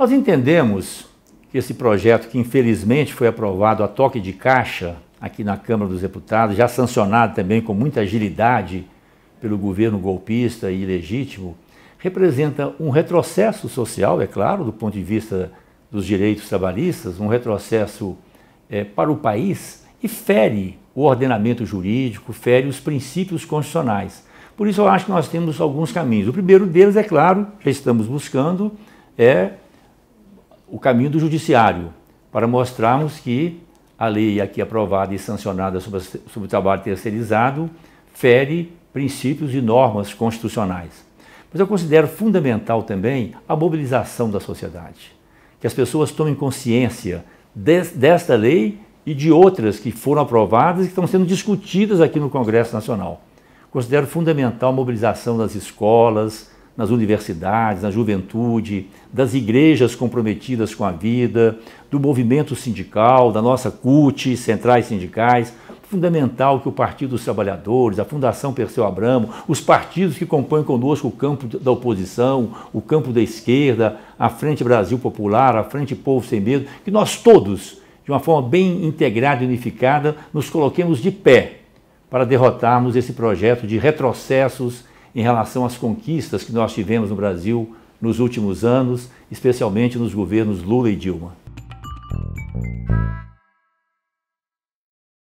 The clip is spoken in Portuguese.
Nós entendemos que esse projeto, que infelizmente foi aprovado a toque de caixa aqui na Câmara dos Deputados, já sancionado também com muita agilidade pelo governo golpista e ilegítimo, representa um retrocesso social, é claro, do ponto de vista dos direitos trabalhistas, um retrocesso é, para o país e fere o ordenamento jurídico, fere os princípios constitucionais. Por isso, eu acho que nós temos alguns caminhos. O primeiro deles, é claro, já estamos buscando, é o caminho do judiciário, para mostrarmos que a lei aqui aprovada e sancionada sobre, sobre o trabalho terceirizado fere princípios e normas constitucionais. Mas eu considero fundamental também a mobilização da sociedade, que as pessoas tomem consciência desta lei e de outras que foram aprovadas e que estão sendo discutidas aqui no Congresso Nacional. Considero fundamental a mobilização das escolas, nas universidades, na juventude, das igrejas comprometidas com a vida, do movimento sindical, da nossa CUT, centrais sindicais. Fundamental que o Partido dos Trabalhadores, a Fundação Perseu Abramo, os partidos que compõem conosco o campo da oposição, o campo da esquerda, a Frente Brasil Popular, a Frente Povo Sem Medo, que nós todos, de uma forma bem integrada e unificada, nos coloquemos de pé para derrotarmos esse projeto de retrocessos em relação às conquistas que nós tivemos no Brasil nos últimos anos, especialmente nos governos Lula e Dilma.